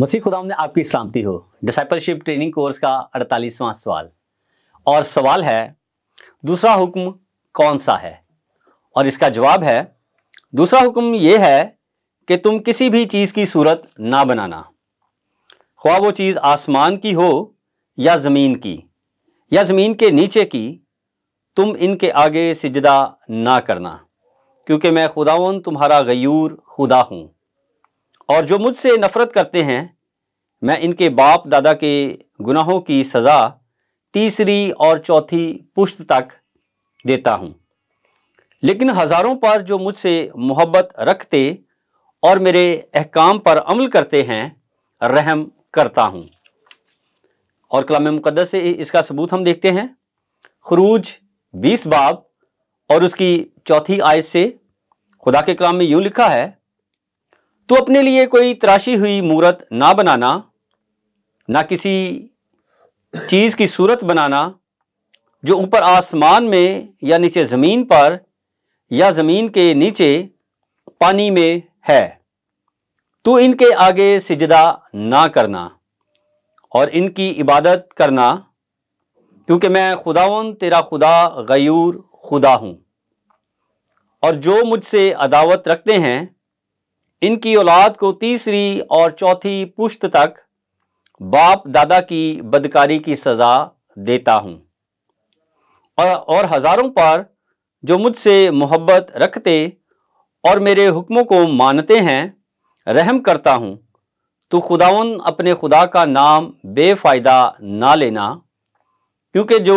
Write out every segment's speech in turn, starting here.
मसीह खुदाम ने आपकी सलामती हो डिसाइपलशिप ट्रेनिंग कोर्स का अड़तालीसवां सवाल और सवाल है दूसरा हुक्म कौन सा है और इसका जवाब है दूसरा हुक्म ये है कि तुम किसी भी चीज़ की सूरत ना बनाना ख्वा वो चीज़ आसमान की हो या ज़मीन की या ज़मीन के नीचे की तुम इनके आगे सिजदा ना करना क्योंकि मैं खुदावन तुम्हारा गयूर खुदा हूँ और जो मुझसे नफ़रत करते हैं मैं इनके बाप दादा के गुनाहों की सज़ा तीसरी और चौथी पुश्त तक देता हूँ लेकिन हज़ारों पर जो मुझसे मोहब्बत रखते और मेरे अहकाम पर अमल करते हैं रहम करता हूँ और कलाम मुकदस से इसका सबूत हम देखते हैं खरूज बीस बाब और उसकी चौथी आयत से खुदा के कलाम में यूँ लिखा है तो अपने लिए कोई तराशी हुई मूर्त ना बनाना ना किसी चीज़ की सूरत बनाना जो ऊपर आसमान में या नीचे ज़मीन पर या ज़मीन के नीचे पानी में है तो इनके आगे सिजदा ना करना और इनकी इबादत करना क्योंकि मैं खुदावन तेरा खुदा गयूर खुदा हूँ और जो मुझसे अदावत रखते हैं इनकी औलाद को तीसरी और चौथी पुश्त तक बाप दादा की बदकारी की सज़ा देता हूँ और, और हज़ारों पर जो मुझसे मोहब्बत रखते और मेरे हुक्मों को मानते हैं रहम करता हूँ तो खुदावन अपने खुदा का नाम बेफ़ायदा ना लेना क्योंकि जो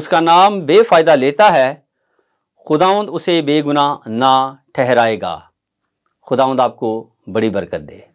उसका नाम बेफ़ायदा लेता है खुदावंद उसे बेगुना ना ठहराएगा खुदाउंद आपको बड़ी बरकत दे